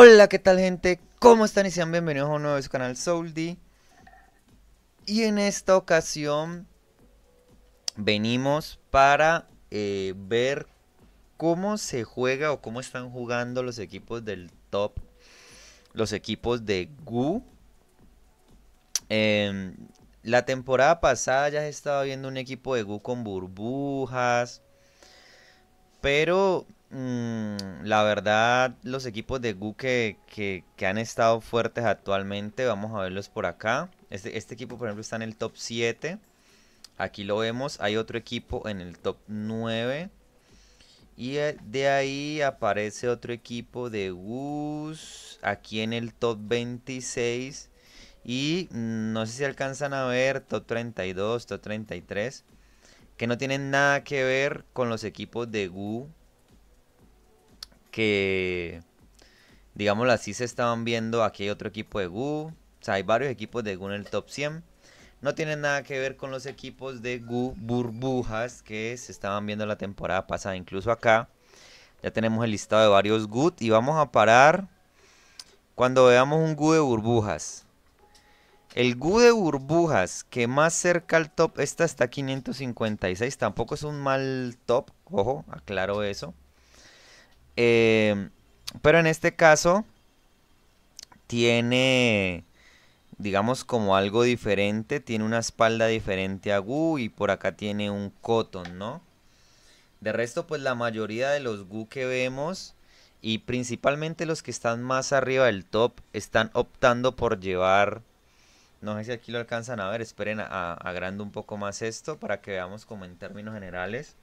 Hola, ¿qué tal gente? ¿Cómo están? Y sean bienvenidos a un nuevo canal Souldi. Y en esta ocasión venimos para eh, ver cómo se juega o cómo están jugando los equipos del top. Los equipos de Gu. Em, la temporada pasada ya se estaba viendo un equipo de Gu con burbujas. Pero Mm, la verdad, los equipos de GU que, han estado fuertes actualmente, vamos a verlos por acá. Este, este, equipo, por ejemplo, está en el top 7. Aquí lo vemos. Hay otro equipo en el top 9. Y eh, de ahí aparece otro equipo de GUS aquí en el top 26. Y mm, no sé si alcanzan a ver top 32, top 33. Que no tienen nada que ver con los equipos de GU que, digámoslo así, se estaban viendo. Aquí hay otro equipo de GU. O sea, hay varios equipos de GU en el top 100. No tiene nada que ver con los equipos de GU burbujas que se estaban viendo la temporada pasada. Incluso acá ya tenemos el listado de varios GU y vamos a parar cuando veamos un GU de burbujas. El GU de burbujas que más cerca al top, está está 556, tampoco es un mal top, ojo, aclaro eso. Em, pero en este caso tiene, digamos, como algo diferente. Tiene una espalda diferente a Gu y por acá tiene un cotton, ¿no? De resto, pues la mayoría de los Gu que vemos y principalmente los que están más arriba del top están optando por llevar... No sé si aquí lo alcanzan a ver, esperen, agrando un poco más esto para que veamos como en términos generales.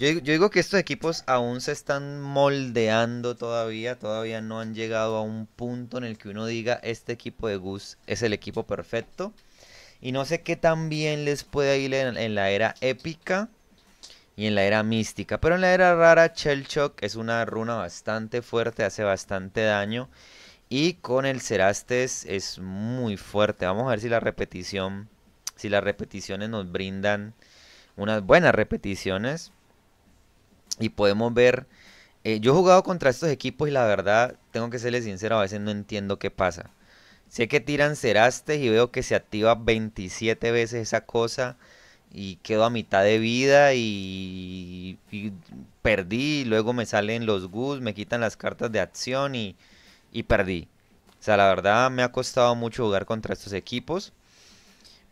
Yo, digo que estos equipos aún se están moldeando todavía, todavía no han llegado a un punto en el que uno diga este equipo de Gus es el equipo perfecto. Y no sé qué tan bien les puede ir en, la era épica y en la era mística. Pero en la era rara, Chelchok es una runa bastante fuerte, hace bastante daño. Y con el Cerastes es muy fuerte. Vamos a ver si la repetición, si las repeticiones nos brindan unas buenas repeticiones y podemos ver. Eh, yo he jugado contra estos equipos y la verdad, tengo que serles sincero, a veces no entiendo qué pasa. Sé que tiran cerastes y veo que se activa 27 veces esa cosa y quedo a mitad de vida y, perdí. luego me salen los gus, me quitan las cartas de acción y, y perdí. O sea, la verdad me ha costado mucho jugar contra estos equipos.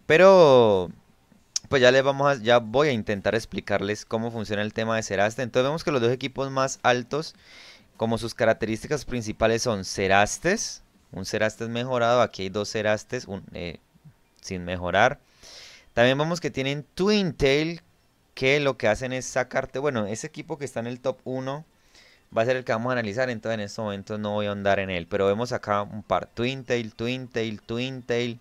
Pero pues ya les vamos a, ya voy a intentar explicarles cómo funciona el tema de Ceraste. Entonces vemos que los dos equipos más altos, como sus características principales son Serastes, un Serastes mejorado, aquí hay dos Serastes eh, sin mejorar. También vemos que tienen Twintail que lo que hacen es sacarte, bueno, ese equipo que está en el top 1 va a ser el que vamos a analizar, entonces en este momento no voy a andar en él, pero vemos acá un par, Twintail, Twintail, Twin Twin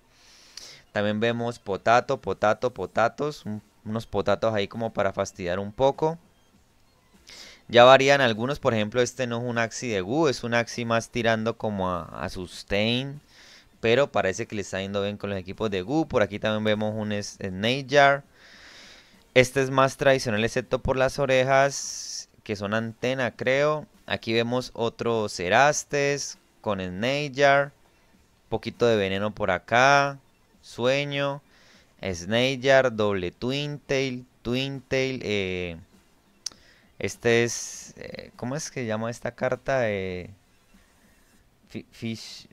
también vemos potato, potato, potatos. unos potatos ahí como para fastidiar un poco. Ya varían algunos, por ejemplo, este no es un axi de Gu, es un axi más tirando como a, sustain. Pero parece que le está yendo bien con los equipos de Gu. Por aquí también vemos un Snajar. Eh, este es más tradicional, excepto por las orejas, que son antena, creo. Aquí vemos otro Cerastes con Snajar. Poquito de veneno por acá. Sueño, Snayjar, doble Twintail, Twintail. Eh, este es. Eh, ¿Cómo es que llama esta carta? Eh, fish,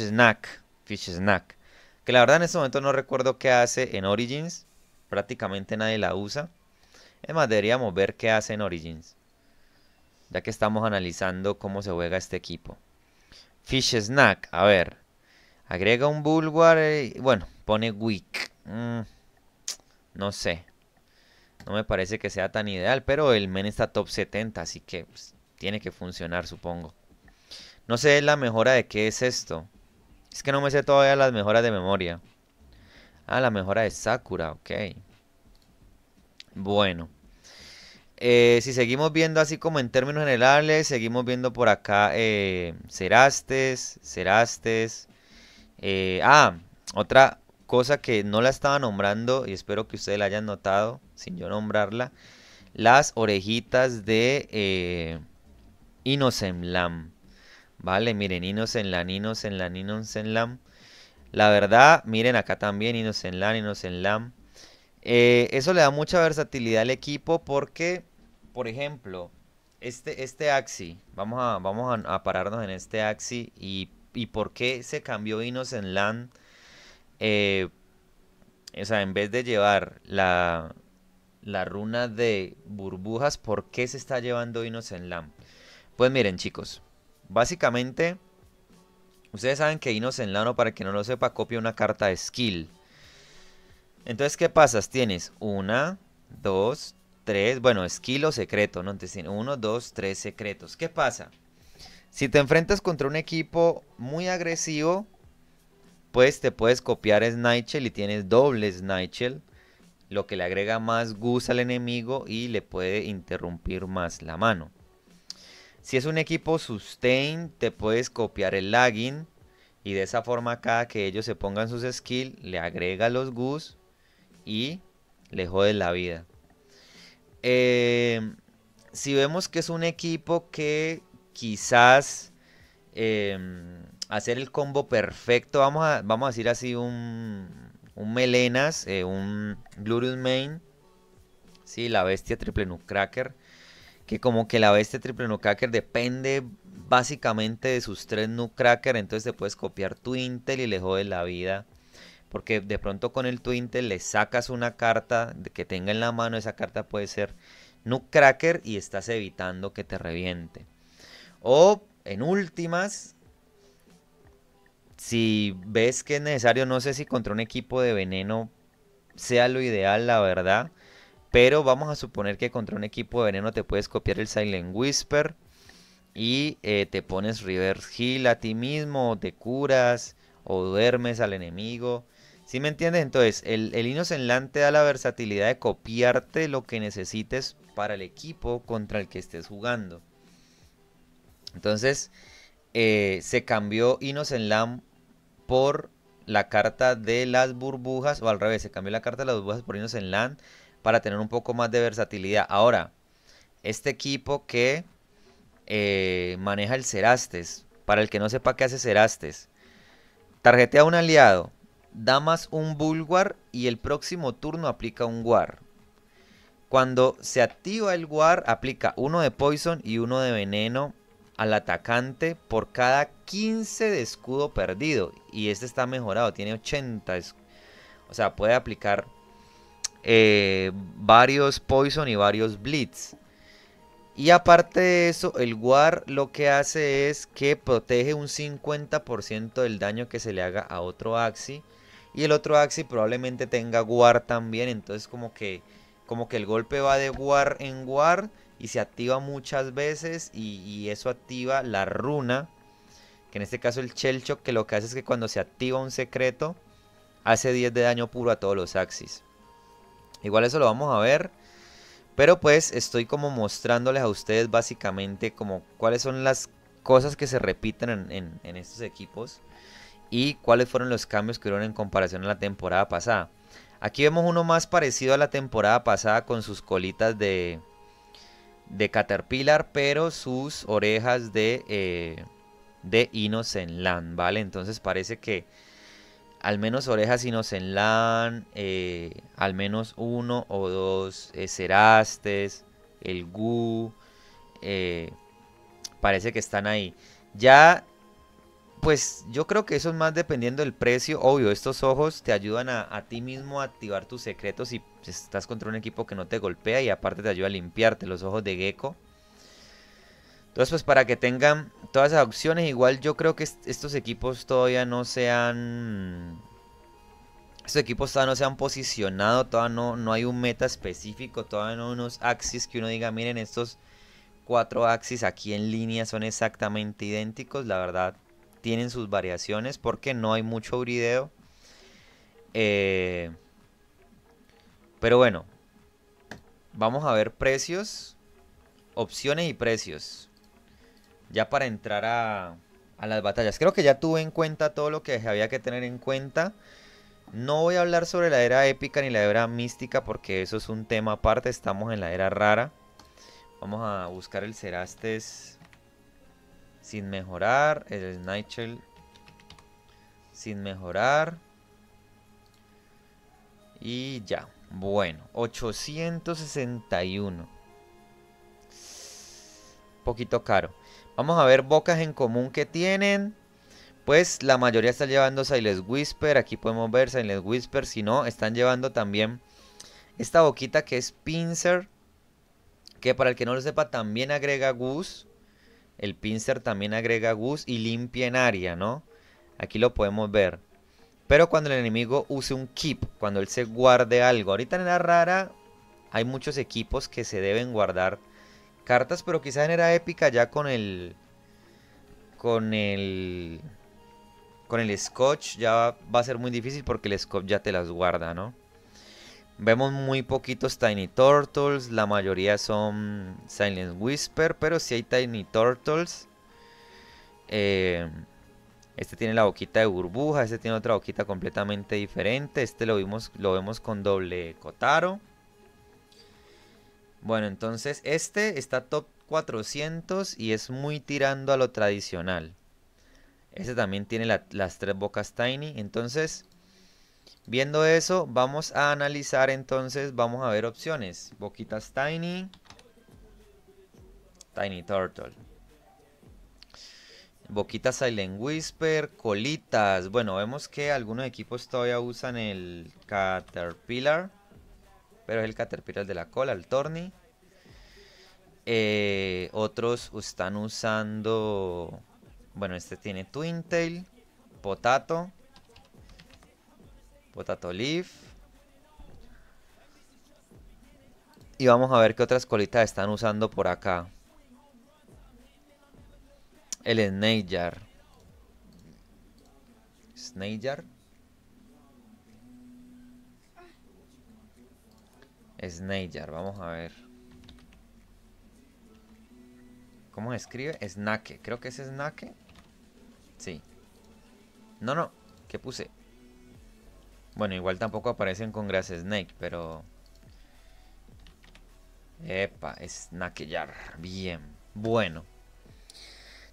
Snack. Fish Snack. Que la verdad en este momento no recuerdo qué hace en Origins. Prácticamente nadie la usa. Es más, deberíamos ver qué hace en Origins. Ya que estamos analizando cómo se juega este equipo. Fish Snack, a ver. Agrega un bulwar. Eh, y bueno, pone weak. Mm, no sé. No me parece que sea tan ideal. Pero el men está top 70. Así que pues, tiene que funcionar, supongo. No sé la mejora de qué es esto. Es que no me sé todavía las mejoras de memoria. Ah, la mejora de Sakura. Ok. Bueno. Eh, si seguimos viendo así como en términos generales, seguimos viendo por acá eh, Serastes Cerastes, eh, ah, otra cosa que no la estaba nombrando y espero que ustedes la hayan notado sin yo nombrarla. Las orejitas de eh, Vale, miren, Inosenlam, Inosenlam, Inosenlam. La verdad, miren acá también, Inosenlam, Inosenlam. Eh, eso le da mucha versatilidad al equipo porque, por ejemplo, este, este Axi, vamos, a, vamos a pararnos en este Axi y y por qué se cambió Inos en Eh, o sea, en vez de llevar la, runa de burbujas, ¿por qué se está llevando en LAN? Pues miren, chicos, básicamente, ustedes saben que LAN, o para que no lo sepa, copia una carta de skill. Entonces, ¿qué pasas? Tienes una, dos, tres, bueno, skill o secreto, ¿no? Entonces, uno, dos, tres secretos. ¿Qué pasa? Si te enfrentas contra un equipo muy agresivo, pues te puedes copiar Snitchel y tienes doble Snitchel, lo que le agrega más gus al enemigo y le puede interrumpir más la mano. Si es un equipo sustain, te puedes copiar el lagging y de esa forma cada que ellos se pongan sus skills, le agrega los gus y le jode la vida. Eh, si vemos que es un equipo que quizás em, hacer el combo perfecto, vamos a, vamos a decir así, un, Melenas, eh, un Glorious Main, ¿sí? la bestia triple nuke cracker, que como que la bestia triple nuke cracker depende básicamente de sus tres nuke cracker, entonces te puedes copiar tu y le jodes la vida. Porque de pronto con el Twintel le sacas una carta que tenga en la mano, esa carta puede ser Nuke Cracker y estás evitando que te reviente. O, en últimas, si ves que es necesario, no sé si contra un equipo de veneno sea lo ideal, la verdad. Pero vamos a suponer que contra un equipo de veneno te puedes copiar el Silent Whisper. Y eh, te pones Reverse Heal a ti mismo, o te curas, o duermes al enemigo. ¿Sí me entiendes? Entonces, el, el Innocent te da la versatilidad de copiarte lo que necesites para el equipo contra el que estés jugando. Entonces, eh, se cambió en Lamb por la carta de las burbujas, o al revés, se cambió la carta de las burbujas por en Land para tener un poco más de versatilidad. Ahora, este equipo que eh, maneja el Cerastes, para el que no sepa qué hace Cerastes, tarjetea a un aliado, da más un Bulwar y el próximo turno aplica un War. Cuando se activa el War, aplica uno de Poison y uno de Veneno al atacante por cada 15 de escudo perdido. Y este está mejorado, tiene 80. O sea, puede aplicar eh, varios poison y varios blitz. Y aparte de eso, el War lo que hace es que protege un 50% del daño que se le haga a otro Axi. Y el otro Axi probablemente tenga War también. Entonces como que, como que el golpe va de War en War y se activa muchas veces y, eso activa la runa, que en este caso el Chelcho, que lo que hace es que cuando se activa un secreto, hace 10 de daño puro a todos los Axis. Igual eso lo vamos a ver, pero pues estoy como mostrándoles a ustedes básicamente como cuáles son las cosas que se repiten en, en estos equipos y cuáles fueron los cambios que hubieron en comparación a la temporada pasada. Aquí vemos uno más parecido a la temporada pasada con sus colitas de, de Caterpillar, pero sus orejas de, eh, de Innocent ¿vale? Entonces parece que al menos orejas Inocenlan, eh, al menos uno o dos eh, Cerastes, el Gu, eh, parece que están ahí. Ya pues yo creo que eso es más dependiendo del precio. Obvio, estos ojos te ayudan a, ti mismo a activar tus secretos si pues, estás contra un equipo que no te golpea y aparte te ayuda a limpiarte los ojos de Gecko. Entonces, pues para que tengan todas esas opciones, igual yo creo que estos equipos todavía no se han... Estos equipos todavía no se han posicionado, todavía no, no hay un meta específico, todavía no hay unos axis que uno diga, miren, estos cuatro axis aquí en línea son exactamente idénticos, la verdad tienen sus variaciones porque no hay mucho brideo. Eh, pero bueno, vamos a ver precios, opciones y precios. Ya para entrar a, a las batallas. Creo que ya tuve en cuenta todo lo que había que tener en cuenta. No voy a hablar sobre la era épica ni la era mística porque eso es un tema aparte. Estamos en la era rara. Vamos a buscar el Cerastes sin mejorar. El Nigel. Sin mejorar. Y ya. Bueno. 861. Poquito caro. Vamos a ver bocas en común que tienen. Pues la mayoría están llevando Silent Whisper. Aquí podemos ver Silent Whisper. Si no, están llevando también esta boquita que es Pincer. Que para el que no lo sepa, también agrega Goose. El pincer también agrega gus y limpia en área, ¿no? Aquí lo podemos ver. Pero cuando el enemigo use un keep, cuando él se guarde algo. Ahorita en la rara hay muchos equipos que se deben guardar cartas, pero quizás en era épica ya con el... Con el... Con el Scotch ya va a ser muy difícil porque el Scotch ya te las guarda, ¿no? Vemos muy poquitos Tiny Turtles, la mayoría son Silent Whisper, pero si hay Tiny Turtles. Eh, este tiene la boquita de burbuja, este tiene otra boquita completamente diferente. Este lo, vimos, lo vemos con doble Kotaro. Bueno, entonces este está top 400 y es muy tirando a lo tradicional. Este también tiene las tres bocas Tiny, entonces... Viendo eso, vamos a analizar entonces, vamos a ver opciones. Boquitas Tiny, Tiny Turtle. Boquitas Silent Whisper, colitas. Bueno, vemos que algunos equipos todavía usan el Caterpillar. Pero es el Caterpillar de la cola, el Torni. Eh, otros están usando... Bueno, este tiene Twintail, Potato. Potato Leaf. Y vamos a ver qué otras colitas están usando por acá. El Snayjar. Snayjar. Snayjar, vamos a ver. ¿Cómo se escribe? Snake, creo que es Snake. Sí. No, no, ¿qué puse? Bueno, igual tampoco aparecen con Grass Snake, pero... Epa, naquellar. Bien. Bueno.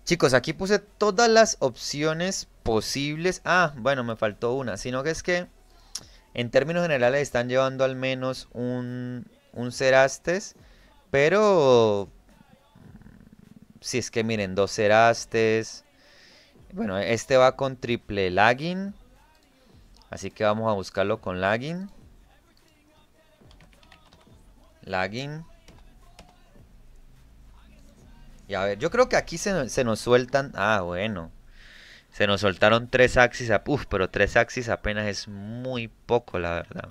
Chicos, aquí puse todas las opciones posibles. Ah, bueno, me faltó una. Sino que es que, en términos generales, están llevando al menos un, un Cerastes. Pero... Si es que miren, dos Cerastes. Bueno, este va con triple lagging. Así que vamos a buscarlo con lagging. Lagging. Y a ver, yo creo que aquí se, nos sueltan... Ah, bueno. Se nos soltaron tres axis. A, uf, pero tres axis apenas es muy poco, la verdad.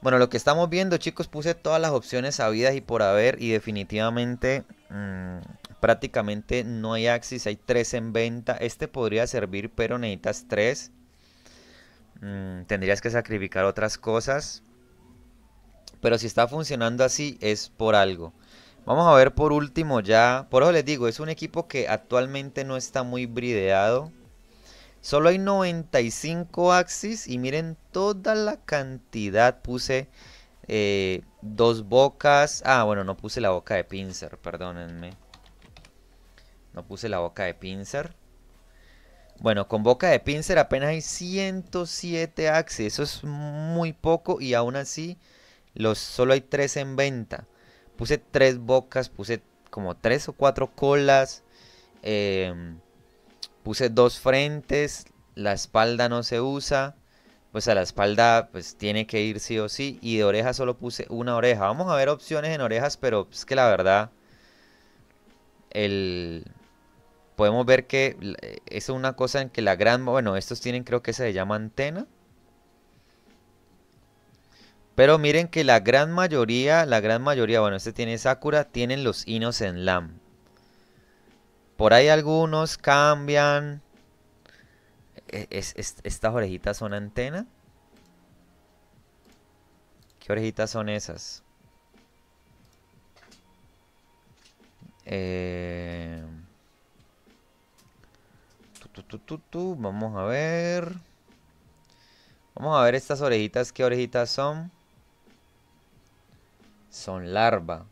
Bueno, lo que estamos viendo, chicos, puse todas las opciones habidas y por haber. Y definitivamente, mm, prácticamente no hay axis. Hay tres en venta. Este podría servir, pero necesitas tres. Mm, tendrías que sacrificar otras cosas. Pero si está funcionando así es por algo. Vamos a ver por último ya. Por eso les digo, es un equipo que actualmente no está muy brideado. Solo hay 95 axis y miren toda la cantidad. Puse eh, dos bocas. Ah, bueno, no puse la boca de Pincer, perdónenme. No puse la boca de Pincer. Bueno, con boca de pincer apenas hay 107 Axis. Eso es muy poco y aún así solo hay 3 en venta. Puse 3 bocas, puse como 3 o 4 colas. Em, puse dos frentes. La espalda no se usa. Pues a la espalda pues tiene que ir sí o sí. Y de oreja solo puse una oreja. Vamos a ver opciones en orejas, pero es que la verdad... El podemos ver que es una cosa en que la gran, bueno, estos tienen creo que se llama antena. Pero miren que la gran mayoría, la gran mayoría, bueno, este tiene Sakura, tienen los hinos en LAM. Por ahí algunos cambian. E, estas orejitas son antena. ¿Qué orejitas son esas? Eh... Vamos a ver. Vamos a ver estas orejitas. ¿Qué orejitas son? Son larva.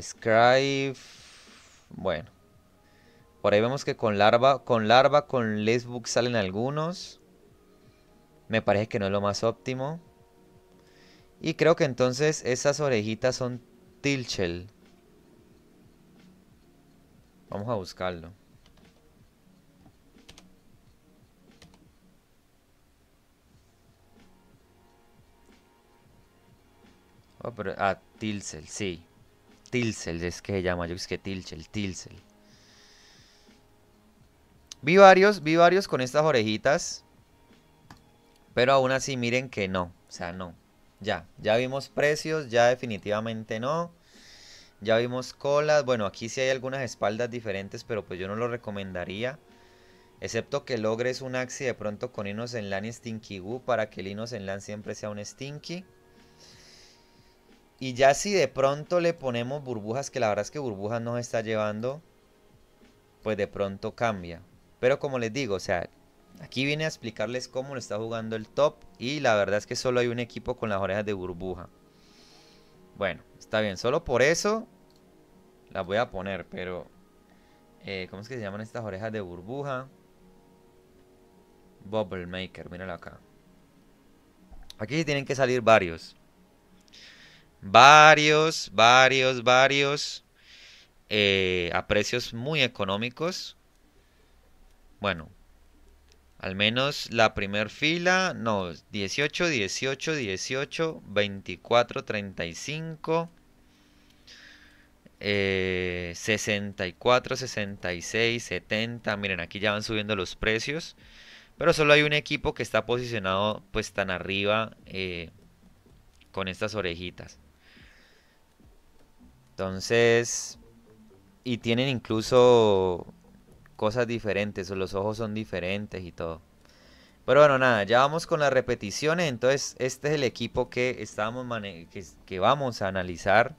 Scribe. Bueno. Por ahí vemos que con larva, con larva, con lesbook salen algunos. Me parece que no es lo más óptimo. Y creo que entonces esas orejitas son tilchel. Vamos a buscarlo. Ah, ah, Tilsel, sí. Tilsel es que se llama, yo es que Tilsel, Tilsel. Vi varios, vi varios con estas orejitas. Pero aún así, miren que no. O sea, no. Ya, ya vimos precios, ya definitivamente no. Ya vimos colas. Bueno, aquí sí hay algunas espaldas diferentes, pero pues yo no lo recomendaría. Excepto que logres un axi de pronto con Inos en Lan y Stinky Woo para que el Inos en Lan siempre sea un Stinky. Y ya si de pronto le ponemos burbujas, que la verdad es que burbujas nos está llevando, pues de pronto cambia. Pero como les digo, o sea, aquí viene a explicarles cómo lo está jugando el top. Y la verdad es que solo hay un equipo con las orejas de burbuja. Bueno, está bien. Solo por eso las voy a poner, pero... Eh, ¿Cómo es que se llaman estas orejas de burbuja? Bubble Maker, míralo acá. Aquí tienen que salir varios varios, varios, varios eh, a precios muy económicos. Bueno, al menos la primer fila, no, 18, 18, 18, 24, 35, 64, 66, 70. Miren, aquí ya van subiendo los precios. Pero solo hay un equipo que está posicionado pues tan arriba eh, con estas orejitas. Entonces, y tienen incluso cosas diferentes, o los ojos son diferentes y todo. Pero bueno, nada, ya vamos con las repeticiones. Entonces, este es el equipo que, que, vamos a analizar.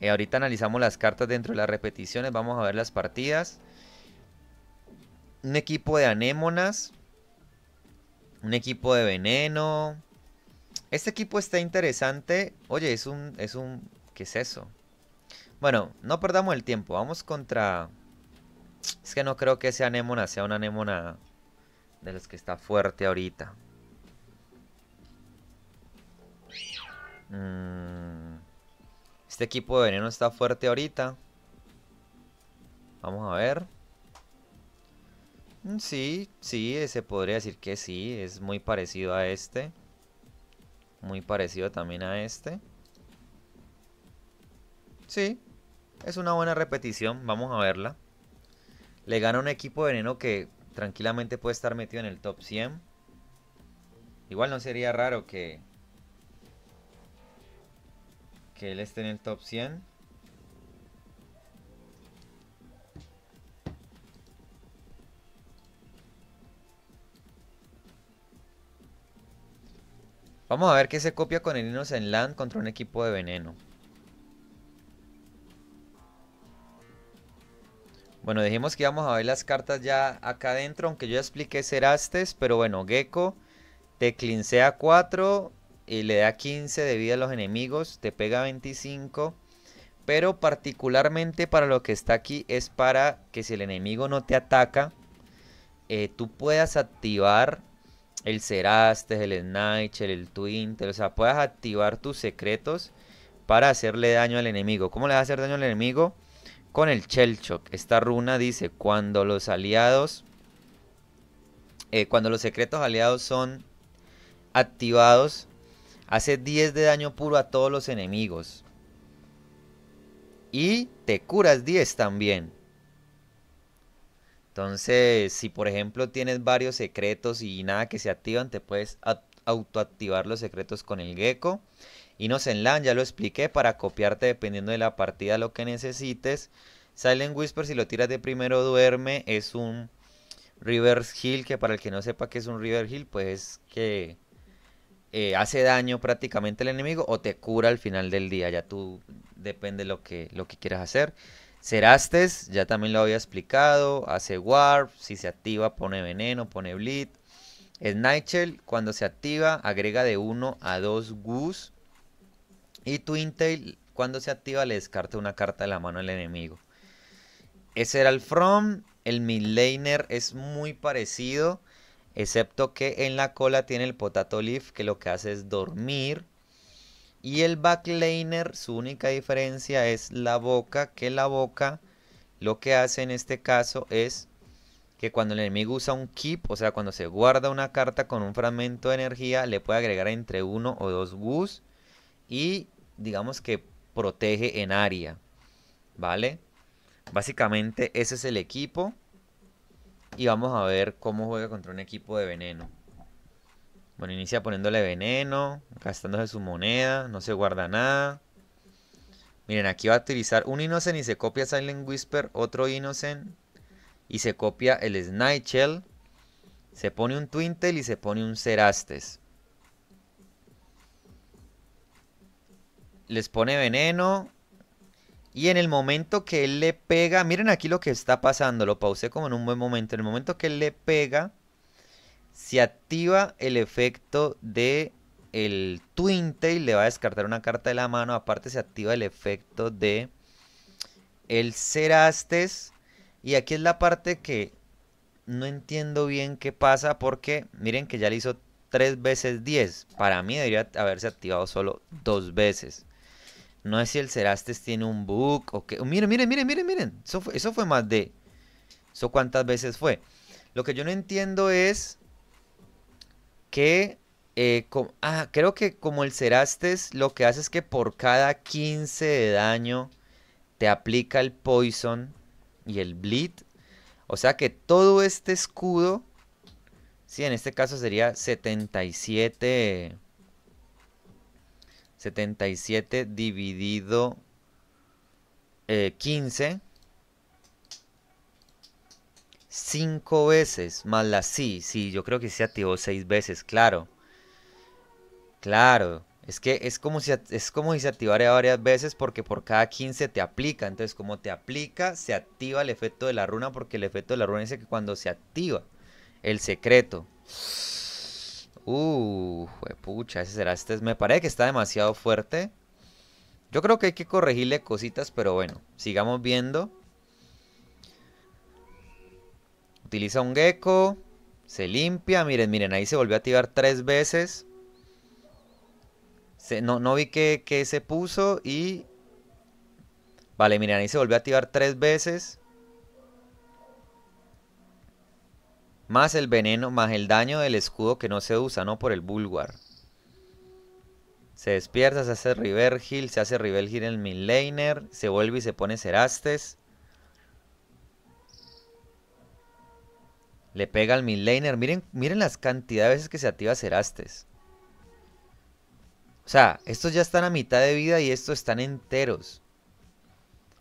Eh, ahorita analizamos las cartas dentro de las repeticiones, vamos a ver las partidas. Un equipo de anémonas, un equipo de veneno. Este equipo está interesante. Oye, es un, es un, ¿qué es eso? Bueno, no perdamos el tiempo. Vamos contra... Es que no creo que sea anémona sea una anémona de los que está fuerte ahorita. Mm, este equipo de veneno está fuerte ahorita. Vamos a ver. Mm, sí, sí, se podría decir que sí. Es muy parecido a este. Muy parecido también a este. Sí, es una buena repetición, vamos a verla. Le gana un equipo de veneno que tranquilamente puede estar metido en el top 100. Igual no sería raro que... Que él esté en el top 100. Vamos a ver qué se copia con el en Land contra un equipo de veneno. Bueno, dijimos que íbamos a ver las cartas ya acá adentro, aunque yo ya expliqué Cerastes, pero bueno, Gecko te clincea 4 y le da 15 de vida a los enemigos, te pega 25, pero particularmente para lo que está aquí es para que si el enemigo no te ataca, eh, tú puedas activar el Cerastes, el Snitch, el twinter, o sea, puedas activar tus secretos para hacerle daño al enemigo. ¿Cómo le vas a hacer daño al enemigo? con el Chelchok, Esta runa dice, cuando los aliados, eh, cuando los secretos aliados son activados, hace 10 de daño puro a todos los enemigos. Y te curas 10 también. Entonces, si por ejemplo tienes varios secretos y nada que se activan, te puedes autoactivar los secretos con el gecko. y land ya lo expliqué, para copiarte dependiendo de la partida lo que necesites. Silent Whisper, si lo tiras de primero duerme, es un Reverse heal, que para el que no sepa que es un River heal, pues es que eh, hace daño prácticamente al enemigo o te cura al final del día, ya tú depende lo que, lo que quieras hacer. Cerastes, ya también lo había explicado, hace Warp, si se activa pone veneno, pone bleed. El cuando se activa agrega de 1 a 2 Goose. Y Twintail cuando se activa le descarta una carta de la mano al enemigo. Ese era el From. El Midlaner es muy parecido. Excepto que en la cola tiene el Potato Leaf que lo que hace es dormir. Y el Backlaner su única diferencia es la boca. Que la boca lo que hace en este caso es que cuando el enemigo usa un keep, o sea, cuando se guarda una carta con un fragmento de energía, le puede agregar entre uno o dos woos y digamos que protege en área, ¿vale? Básicamente ese es el equipo y vamos a ver cómo juega contra un equipo de veneno. Bueno, inicia poniéndole veneno, gastándose su moneda, no se guarda nada. Miren, aquí va a utilizar un Innocent y se copia Silent Whisper, otro Innocent y se copia el snitchel se pone un Twintel y se pone un Cerastes. Les pone veneno. Y en el momento que él le pega, miren aquí lo que está pasando, lo pausé como en un buen momento. En el momento que él le pega, se activa el efecto de el Twintail, le va a descartar una carta de la mano. Aparte se activa el efecto de el Cerastes y aquí es la parte que no entiendo bien qué pasa porque miren que ya le hizo tres veces 10. Para mí debería haberse activado solo dos veces. No es si el Cerastes tiene un bug o qué. Miren, miren, miren, miren, miren. Eso fue, más de... ¿Eso cuántas veces fue? Lo que yo no entiendo es que... Eh, ah, creo que como el Cerastes lo que hace es que por cada 15 de daño te aplica el Poison y el bleed. O sea que todo este escudo, sí, en este caso sería 77, 77 dividido 15, eh, 5 veces, más la sí, sí, yo creo que se activó 6 veces, claro. Claro, es que es como, si, es como se activara varias veces porque por cada 15 te aplica. Entonces, como te aplica, se activa el efecto de la runa porque el efecto de la runa dice que cuando se activa el secreto. Uh, pucha, ese será este. Me parece que está demasiado fuerte. Yo creo que hay que corregirle cositas, pero bueno, sigamos viendo. Utiliza un gecko. Se limpia. Miren, miren, ahí se volvió a activar tres veces no, vi que, se puso y... Vale, miren, ahí se volvió a activar tres veces. Más el veneno, más el daño del escudo que no se usa, ¿no? Por el Bulwar. Se despierta, se hace River Hill, se hace River Hill en el laner se vuelve y se pone Cerastes. Le pega al midlaner. Miren, miren las cantidades de veces que se activa Cerastes. O sea, estos ya están a mitad de vida y estos están enteros.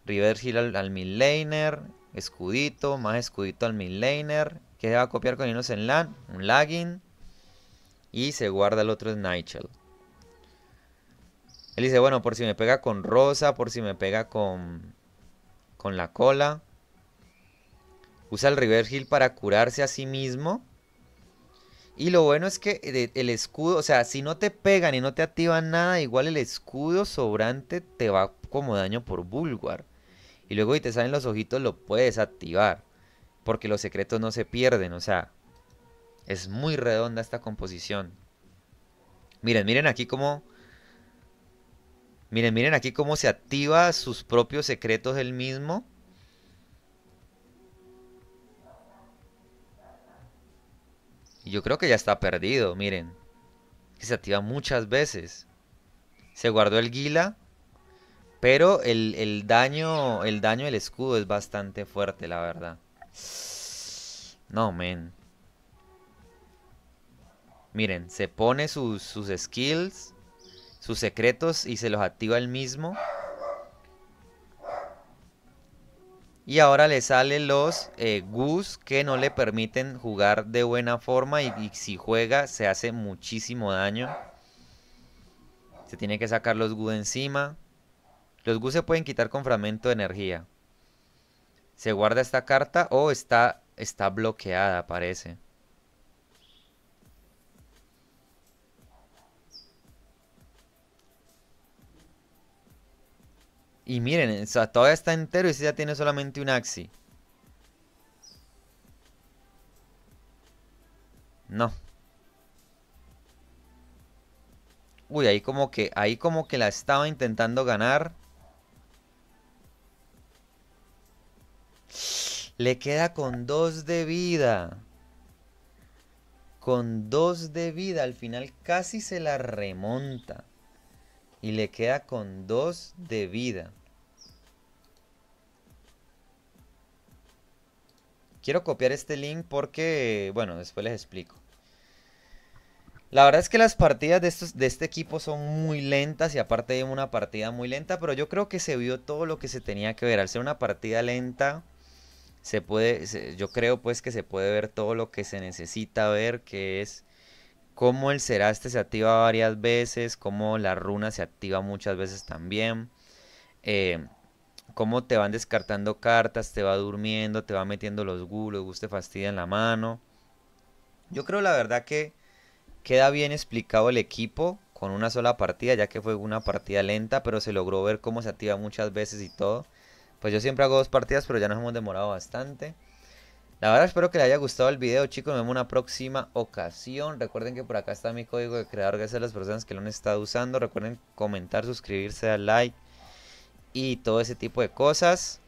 River Hill al, al escudito, más escudito al laner Que se va a copiar con Inos en LAN, un lagging. Y se guarda el otro Nigel. Él dice, bueno, por si me pega con rosa, por si me pega con, con la cola. Usa el River Hill para curarse a sí mismo. Y lo bueno es que el escudo, o sea, si no te pegan y no te activan nada, igual el escudo sobrante te va como daño por Bulwar. Y luego si te salen los ojitos lo puedes activar. Porque los secretos no se pierden, o sea, es muy redonda esta composición. Miren, miren aquí cómo... Miren, miren aquí cómo se activa sus propios secretos él mismo. yo creo que ya está perdido, miren. se activa muchas veces. Se guardó el guila. Pero el, daño. El daño del escudo es bastante fuerte, la verdad. No, men. Miren, se pone sus, sus skills. Sus secretos. Y se los activa el mismo. Y ahora le salen los eh, Gus que no le permiten jugar de buena forma y, si juega se hace muchísimo daño. Se tiene que sacar los Gus encima. Los Gus se pueden quitar con fragmento de energía. Se guarda esta carta o está, está bloqueada parece. Y miren, o sea, todavía está entero y si ya tiene solamente un axi. No. Uy, ahí como que, ahí como que la estaba intentando ganar. Le queda con dos de vida. Con dos de vida. Al final casi se la remonta. Y le queda con dos de vida. Quiero copiar este link porque, bueno, después les explico. La verdad es que las partidas de, estos, de este equipo son muy lentas y aparte de una partida muy lenta, pero yo creo que se vio todo lo que se tenía que ver. Al ser una partida lenta, se puede, yo creo pues que se puede ver todo lo que se necesita ver, que es cómo el Seraste se activa varias veces, cómo la runa se activa muchas veces también. Eh, cómo te van descartando cartas, te va durmiendo, te va metiendo los gulos, te fastidia en la mano. Yo creo la verdad que queda bien explicado el equipo con una sola partida, ya que fue una partida lenta, pero se logró ver cómo se activa muchas veces y todo. Pues yo siempre hago dos partidas, pero ya nos hemos demorado bastante. La verdad espero que les haya gustado el video, chicos. Nos vemos en una próxima ocasión. Recuerden que por acá está mi código de creador. Gracias a las personas que lo han estado usando. Recuerden comentar, suscribirse, dar like y todo ese tipo de cosas.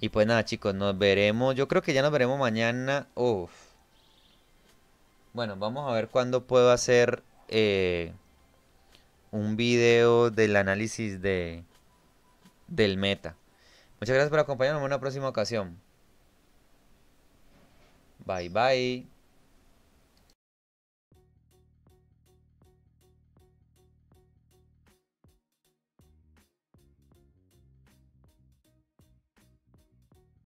Y pues nada, chicos, nos veremos. Yo creo que ya nos veremos mañana. Uf. Bueno, vamos a ver cuándo puedo hacer eh, un video del análisis de del meta. Muchas gracias por acompañarnos en una próxima ocasión. Bye bye.